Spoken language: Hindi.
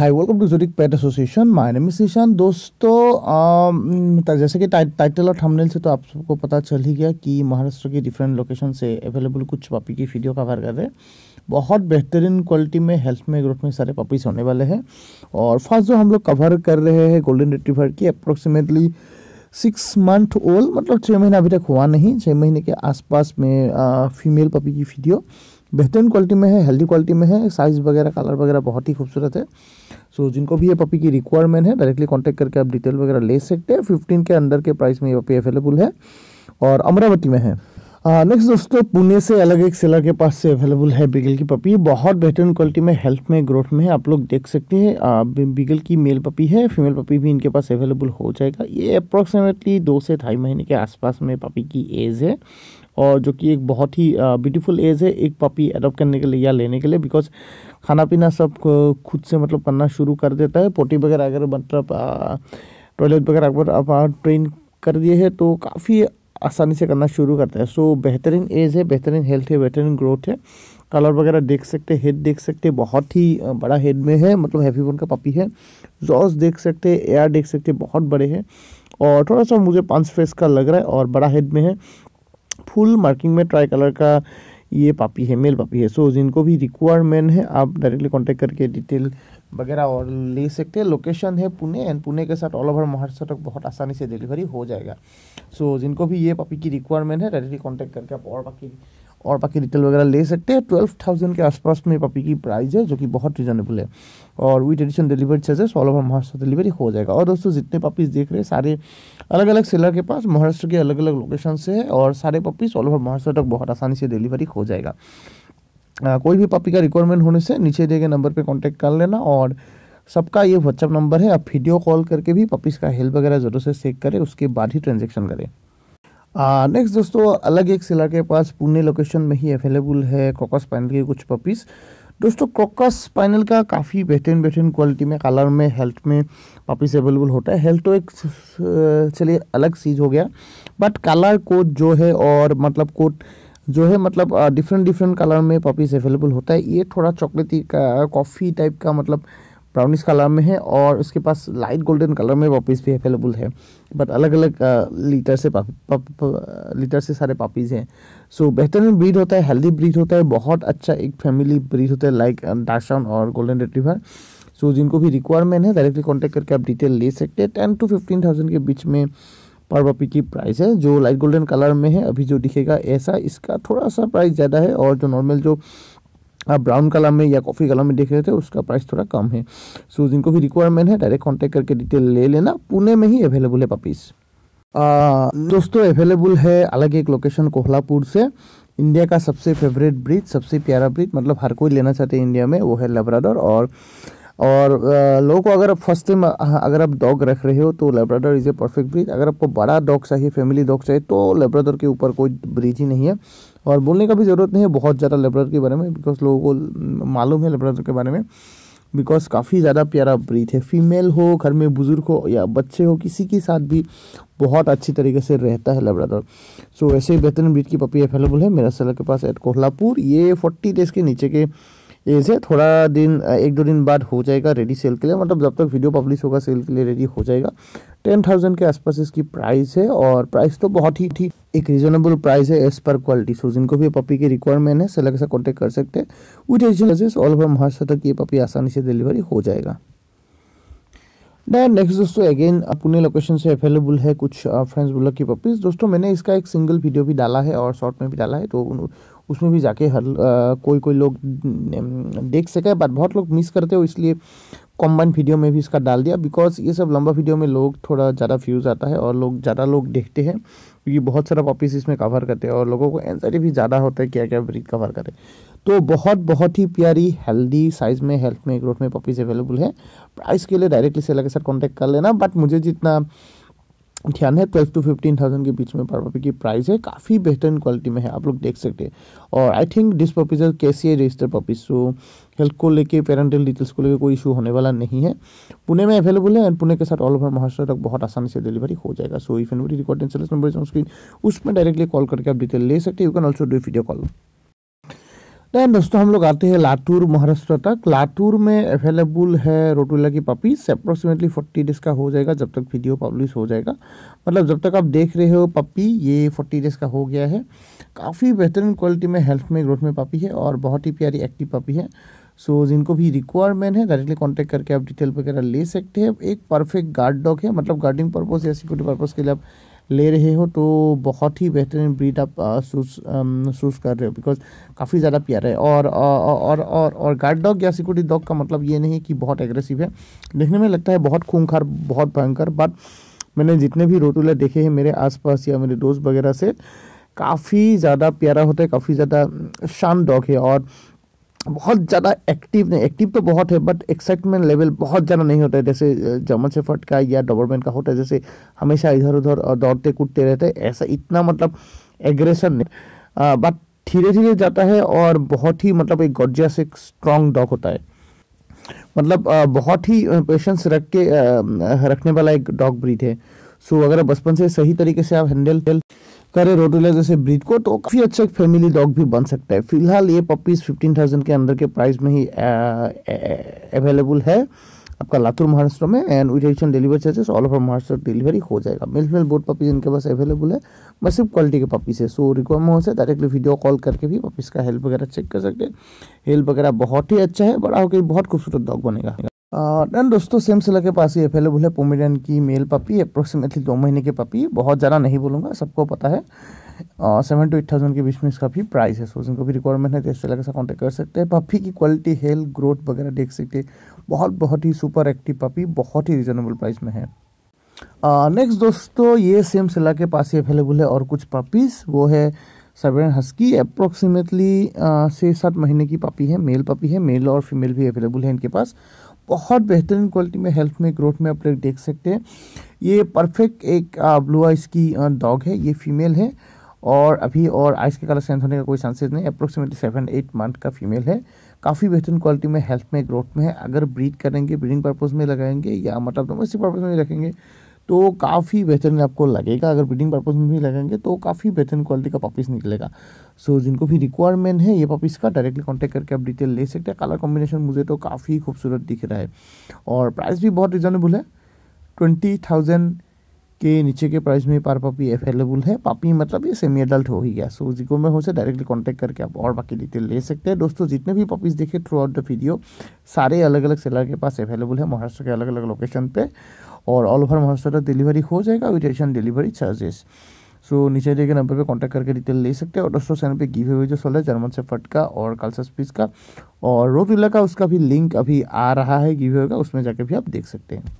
हाय वेलकम टू जुडिक pet association my name is Ishan दोस्तों um, जैसे कि टाइटल और थंबनेल से तो आप सबको पता चल ही गया कि महाराष्ट्र के डिफरेंट लोकेशन से अवेलेबल कुछ पपी की वीडियो कवर कर रहे बहुत बेहतरीन क्वालिटी में हेल्थ में ग्रोथ में सारे पपीज होने वाले हैं और फर्स्ट जो हम लोग कवर कर रहे हैं गोल्डन रिट्रीवर की अप्रोक्सीमेटली सिक्स मंथ ओल्ड मतलब छः महीना अभी तक हुआ नहीं छः महीने के आसपास में आ, फीमेल पपी की वीडियो बेहतरीन क्वालिटी में है हेल्दी क्वालिटी में है साइज़ वगैरह कलर वगैरह बहुत ही खूबसूरत है सो तो so, जिनको भी ये पपी की रिक्वायरमेंट है डायरेक्टली कॉन्टैक्ट करके आप डिटेल वगैरह ले सकते हैं फिफ्टीन के अंडर के प्राइस में ये पपी अवेलेबल है और अमरावती में है नेक्स्ट दोस्तों पुणे से अलग एक सेलर के पास से अवेलेबल है बिगल की पपी बहुत बेहतरीन क्वालिटी में हेल्थ में ग्रोथ में है आप लोग देख सकते हैं बिगल की मेल पपी है फीमेल पपी भी इनके पास अवेलेबल हो जाएगा ये अप्रोक्सीमेटली दो से ढाई महीने के आसपास में पपी की एज है और जो कि एक बहुत ही ब्यूटीफुल एज है एक पपी अडोप्ट करने के लिए या लेने के लिए बिकॉज खाना पीना सब खुद से मतलब करना शुरू कर देता है पोटी वगैरह अगर मतलब टॉयलेट वगैरह अगर आप ट्रेन कर दिए है तो काफ़ी आसानी से करना शुरू करता है सो so, बेहतरीन एज है बेहतरीन हेल्थ है बेहतरीन ग्रोथ है कलर वगैरह देख सकते हैं हेड देख सकते हैं बहुत ही बड़ा हेड में है मतलब हैवी बोन का पपी है जॉस देख सकते हैं एयर देख सकते हैं बहुत बड़े हैं और थोड़ा सा मुझे पांच फेस का लग रहा है और बड़ा हेड में है फुल मार्किंग में ट्राई कलर का ये पापी है मेल पापी है सो so, जिनको भी रिक्वायरमेंट है आप डायरेक्टली कॉन्टेक्ट करके डिटेल वगैरह और ले सकते हैं लोकेशन है पुणे एंड पुणे के साथ ऑल ओवर महाराष्ट्र तक बहुत आसानी से डिलीवरी हो जाएगा सो so, जिनको भी ये पापी की रिक्वायरमेंट है डायरेक्टली कॉन्टेक्ट करके आप और बाकी और बाकी डिटेल वगैरह ले सकते हैं ट्वेल्व थाउजेंड के आसपास में पपी की प्राइस है जो कि बहुत रिजनेबल है और with addition delivery charges all over Maharashtra delivery हो जाएगा और दोस्तों जितने पपीज़ देख रहे हैं सारे अलग अलग सेलर के पास महाराष्ट्र के अलग अलग लोकेशन से है और सारे पपीज़ ऑल ओवर महाराष्ट्र तक बहुत आसानी से डिलीवरी हो जाएगा आ, कोई भी पपी का रिक्वायरमेंट होने से नीचे दिए गए नंबर पर कॉन्टैक्ट कर लेना और सबका ये व्हाट्सअप नंबर है आप वीडियो कॉल करके भी पपीज़ का हेल्प वगैरह जरूर से चेक करें उसके बाद ही ट्रांजेक्शन करें नेक्स्ट दोस्तों अलग एक सेलर के पास पुणे लोकेशन में ही अवेलेबल है कॉकस पैनल के कुछ पपीज़ दोस्तों कॉकस पैनल का काफ़ी बेहतरीन बेहतरीन क्वालिटी में कलर में हेल्थ में वापिस अवेलेबल होता है हेल्थ तो एक चलिए अलग चीज़ हो गया बट कलर कोट जो है और मतलब कोट जो है मतलब डिफरेंट डिफरेंट कलर में पपीस अवेलेबल होता है ये थोड़ा चॉकलेटी का कॉफ़ी टाइप का मतलब ब्राउनिश कलर में है और उसके पास लाइट गोल्डन कलर में पापीज भी अवेलेबल है बट अलग अलग लीटर से लीटर से सारे पापीज़ हैं सो so, बेहतरीन ब्रीड होता है हेल्दी ब्रीड होता है बहुत अच्छा एक फैमिली ब्रीड होता है लाइक डाशन और गोल्डन रिट्रीवर सो so, जिनको भी रिक्वायरमेंट है डायरेक्टली कॉन्टैक्ट करके आप डिटेल ले सकते हैं टेन टू फिफ्टीन थाउजेंड के बीच में पर पपी की प्राइस है जो लाइट गोल्डन कलर में है अभी जो दिखेगा ऐसा इसका थोड़ा सा प्राइस ज़्यादा है और जो नॉर्मल जो आप ब्राउन कलर में या कॉफ़ी कलर में देख रहे थे उसका प्राइस थोड़ा कम है सो so, जिनको भी रिक्वायरमेंट है डायरेक्ट कॉन्टेक्ट करके डिटेल ले लेना पुणे में ही अवेलेबल है पपीस दोस्तों अवेलेबल है अलग एक लोकेशन कोहलापुर से इंडिया का सबसे फेवरेट ब्रिज सबसे प्यारा ब्रिज मतलब हर कोई लेना चाहते हैं इंडिया में वो है लेब्राडोर और और लोगों को अगर आप फर्स्ट टाइम अगर आप डॉग रख रहे हो तो Labrador is a perfect breed अगर आपको बड़ा डॉग चाहिए फैमिली डॉग चाहिए तो लेब्राडोर के ऊपर कोई ब्रिज ही नहीं है और बोलने का भी ज़रूरत नहीं है बहुत ज़्यादा लेबरर के बारे में बिकॉज लोगों को मालूम है लेबरर के बारे में बिकॉज काफ़ी ज़्यादा प्यारा ब्रीथ है फीमेल हो घर में बुज़ुर्ग हो या बच्चे हो किसी के साथ भी बहुत अच्छी तरीके से रहता है लेबराडोर सो so, ऐसे बेहतरीन ब्रीड की पपी अवेलेबल है मेरा सेलर के पास एट कोहलापुर ये फोर्टी डेज़ के नीचे के एज है थोड़ा दिन एक दो दिन बाद हो जाएगा रेडी सेल के लिए मतलब जब तक वीडियो पब्लिश होगा सेल के लिए रेडी हो जाएगा टेन थाउजेंड के आसपास इसकी प्राइस है और प्राइस तो बहुत ही थी एक रीजनेबल प्राइस है एज पर क्वालिटी सो जिनको भी पपी की रिक्वायरमेंट है सेलर के साथ कॉन्टेक्ट कर सकते हैं with agencies all over Maharashtra तक ये पपी आसानी से डिलीवरी हो जाएगा डैन नेक्स्ट दोस्तों अगेन पुणे लोकेशन से अवेलेबल है कुछ फ्रेंड्स बुलक की पपीज दोस्तों मैंने इसका एक सिंगल वीडियो भी डाला है और शॉर्ट में भी डाला है तो उसमें भी जाके हर आ, कोई कोई लोग देख सके बट बहुत लोग मिस करते हो इसलिए कॉम्बाइन वीडियो में भी इसका डाल दिया बिकॉज ये सब लंबा वीडियो में लोग थोड़ा ज़्यादा फ्यूज़ आता है और लोग ज़्यादा लोग देखते हैं क्योंकि बहुत सारा पॉपीज इसमें कवर करते हैं और लोगों को एनजाइटी भी ज़्यादा होता है क्या क्या ब्रीथ कवर करें तो बहुत बहुत ही प्यारी हेल्दी साइज़ में हेल्थ में ग्रोथ में पॉपीज अवेलेबल है प्राइस के लिए डायरेक्टली सेलर के साथ कॉन्टैक्ट कर लेना बट मुझे जितना है ट्वेल्व टू फिफ्टीन थाउजेंड के बीच में पर पॉपी की प्राइस है काफ़ी बेहतरीन क्वालिटी में है आप लोग देख सकते हैं और I think this puppies are KCI register puppies so health को लेके पेरेंटल डिटेल्स को लेके कोई इशू होने वाला नहीं है पुणे में अवेलेबल है एंड पुणे के साथ ऑल ओवर महाराष्ट्र तक बहुत आसानी से डिलीवरी हो जाएगा so if an record and sales number उसमें डायरेक्टली कॉल करके आप डिटेल ले सकते हैं you can also do video call then दोस्तों हम लोग आते हैं लातूर महाराष्ट्र तक लातूर में अवेलेबल है रोटोला की पपीज अप्रोक्सीमेटली फोर्टी डेज का हो जाएगा जब तक वीडियो पब्लिश हो जाएगा मतलब जब तक आप देख रहे हो पपी ये फोर्टी डेज का हो गया है काफ़ी बेहतरीन क्वालिटी में हेल्थ में ग्रोथ में पपी है और बहुत ही प्यारी एक्टिव पपी है सो so, जिनको भी रिक्वायरमेंट है डायरेक्टली कॉन्टैक्ट करके आप डिटेल वगैरह ले सकते हैं एक परफेक्ट गार्ड डॉग है मतलब गार्डिंग पर्पज़ या सिक्योरिटी पर्पज़ के लिए आप ले रहे हो तो बहुत ही बेहतरीन ब्रीड आप चूज कर रहे हो बिकॉज काफ़ी ज़्यादा प्यारा है और और और और गार्ड डॉग या सिक्योरिटी डॉग का मतलब ये नहीं कि बहुत एग्रेसिव है देखने में लगता है बहुत खूंखार बहुत भयंकर बट मैंने जितने भी रोटूलर देखे हैं मेरे आसपास या मेरे दोस्त वगैरह से काफ़ी ज़्यादा प्यारा होता है काफ़ी ज़्यादा शांत डॉग है और बहुत ज़्यादा एक्टिव नहीं एक्टिव तो बहुत है बट एक्साइटमेंट लेवल बहुत ज़्यादा नहीं होता है जैसे जर्मन सेफर्ट का या डबरमैन का होता है जैसे हमेशा इधर उधर दौड़ते कूदते रहते हैं ऐसा इतना मतलब एग्रेशन नहीं बट धीरे धीरे जाता है और बहुत ही मतलब एक गॉर्जियस एक स्ट्रॉन्ग डॉग होता है मतलब बहुत ही पेशेंस रख के रखने वाला एक डॉग ब्रीड है सो अगर बचपन से सही तरीके से आप हैंडल करे रोटोला जैसे ब्रीड को तो काफ़ी अच्छा एक फैमिली डॉग भी बन सकता है फिलहाल ये पपीज़ फिफ्टीन थाउजेंड के अंदर के प्राइस में ही अवेलेबल है आपका लातूर महाराष्ट्र में and with addition delivery charges all over Maharashtra delivery हो जाएगा मिल मिल बोर्ड पपीज इनके पास अवेलेबल है सिर्फ क्वालिटी के पपीज है सो रिक्वायरमेंट हो सकता डायरेक्टली वीडियो कॉल करके भी पपीज का हेल्प वगैरह चेक कर सकते हैं हेल्प वगैरह बहुत ही अच्छा है बड़ा होकर बहुत खूबसूरत डॉग बनेगा देन दोस्तों सेम सिला के पास ही अवेलेबल है पोमेडियन की मेल पपी अप्रोक्सीमेटली दो महीने के पपी बहुत ज़्यादा नहीं बोलूँगा सबको पता है सेवन टू एट थाउजेंड के बीच में इसका भी प्राइस है सो जिनको भी रिक्वायरमेंट है तो इस तरह से कॉन्टेक्ट कर सकते हैं पपी की क्वालिटी हेल्थ ग्रोथ वगैरह देख सकते हैं बहुत बहुत ही सुपर एक्टिव पपी बहुत ही रिजनेबल प्राइस में है नेक्स्ट दोस्तों ये सेम सिला के पास ही अवेलेबल है और कुछ पपीज़ वो है सर्वेन हस्की अप्रोक्सीमेटली छः सात महीने की पापी है मेल पापी है मेल और फीमेल भी अवेलेबल है इनके पास बहुत बेहतरीन क्वालिटी में हेल्थ में ग्रोथ में आप लोग देख सकते हैं ये परफेक्ट एक ब्लू आइस की डॉग है ये फीमेल है और अभी और आइस के कलर सेंस होने का कोई चांसेस नहीं अप्रोक्सीमेटली सेवन एट मंथ का फीमेल है काफ़ी बेहतरीन क्वालिटी में हेल्थ में ग्रोथ में है अगर ब्रीड करेंगे ब्रीडिंग पर्पज़ में लगाएंगे या मतलब डोमेस्टिक पर्पज़ में रखेंगे तो काफ़ी बेहतरीन आपको लगेगा अगर ब्रीडिंग पर्पज़ में भी लगेंगे तो काफ़ी बेहतरीन क्वालिटी का पपीस निकलेगा सो so, जिनको भी रिक्वायरमेंट है ये पपीस का डायरेक्टली कॉन्टैक्ट करके आप डिटेल ले सकते हैं कलर कॉम्बिनेशन मुझे तो काफ़ी खूबसूरत दिख रहा है और प्राइस भी बहुत रिजनेबल है ट्वेंटी थाउजेंड के नीचे के प्राइस में पार पापी अवेलेबल है पापी मतलब ये सेमी एडल्ट हो ही गया सो जिको में हो से डायरेक्टली कॉन्टैक्ट करके आप और बाकी डिटेल ले सकते हैं दोस्तों जितने भी पपीज़ देखे थ्रू आउट द वीडियो सारे अलग अलग सेलर के पास अवेलेबल है महाराष्ट्र के अलग अलग लोकेशन पे और ऑल ओवर महाराष्ट्र तक डिलीवरी हो जाएगा विद एशन डिलीवरी चार्जेस सो नीचे दिए गए नंबर पे कांटेक्ट करके डिटेल ले सकते हैं और दोस्तों चैनल पे गिव अवे जो सोल है जर्मन से फट का और कालसा स्पीच का और रोतुल्ला का उसका भी लिंक अभी आ रहा है गिव अवे का उसमें जाके भी आप देख सकते हैं